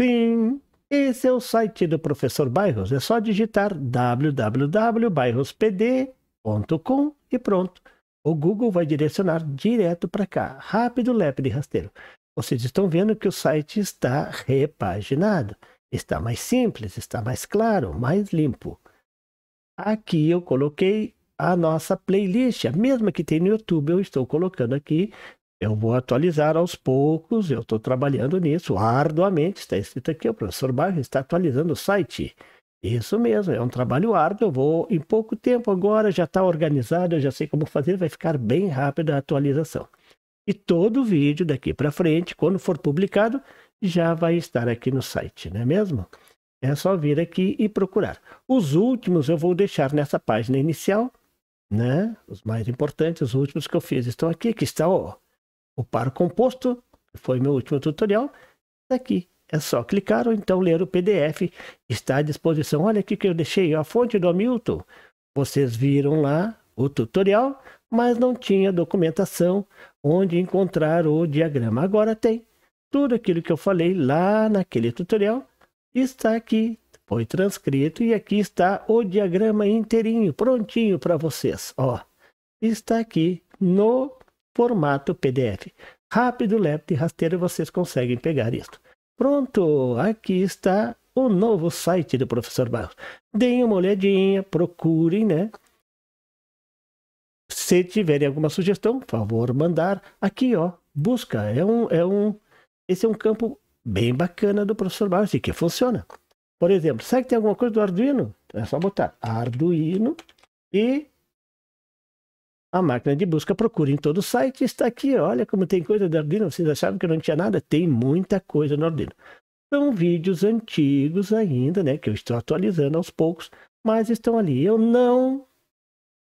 Sim, esse é o site do Professor Bairros. É só digitar www.bairrospd.com e pronto. O Google vai direcionar direto para cá, rápido, lepe e rasteiro. Vocês estão vendo que o site está repaginado. Está mais simples, está mais claro, mais limpo. Aqui eu coloquei a nossa playlist, a mesma que tem no YouTube, eu estou colocando aqui eu vou atualizar aos poucos, eu estou trabalhando nisso arduamente, está escrito aqui, o professor Bairro está atualizando o site. Isso mesmo, é um trabalho árduo, eu vou em pouco tempo agora, já está organizado, eu já sei como fazer, vai ficar bem rápida a atualização. E todo vídeo daqui para frente, quando for publicado, já vai estar aqui no site, não é mesmo? É só vir aqui e procurar. Os últimos eu vou deixar nessa página inicial, né? Os mais importantes, os últimos que eu fiz estão aqui, que está o o par composto, que foi meu último tutorial, tá aqui. É só clicar ou então ler o PDF, está à disposição. Olha aqui que eu deixei a fonte do Hamilton. Vocês viram lá o tutorial, mas não tinha documentação onde encontrar o diagrama. Agora tem. Tudo aquilo que eu falei lá naquele tutorial está aqui, foi transcrito e aqui está o diagrama inteirinho, prontinho para vocês. Ó, está aqui no formato PDF. Rápido, leve e rasteiro vocês conseguem pegar isto. Pronto, aqui está o novo site do Professor Barros. Deem uma olhadinha, procurem, né? Se tiverem alguma sugestão, favor mandar aqui, ó. Busca. É um, é um, esse é um campo bem bacana do Professor Barros e que funciona. Por exemplo, será que tem alguma coisa do Arduino? É só botar Arduino e a máquina de busca procura em todo o site está aqui. Olha como tem coisa da Arduino. Vocês achavam que não tinha nada? Tem muita coisa no Arduino. São vídeos antigos ainda, né? Que eu estou atualizando aos poucos, mas estão ali. Eu não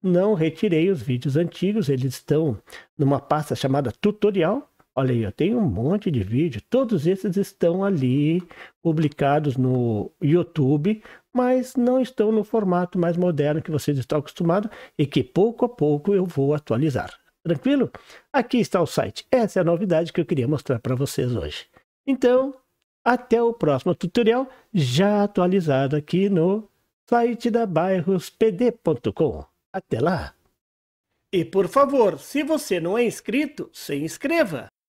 não retirei os vídeos antigos, eles estão numa pasta chamada tutorial. Olha aí, eu tenho um monte de vídeo, todos esses estão ali publicados no YouTube, mas não estão no formato mais moderno que vocês estão acostumados e que pouco a pouco eu vou atualizar. Tranquilo? Aqui está o site. Essa é a novidade que eu queria mostrar para vocês hoje. Então, até o próximo tutorial, já atualizado aqui no site da bairrospd.com. Até lá! E por favor, se você não é inscrito, se inscreva!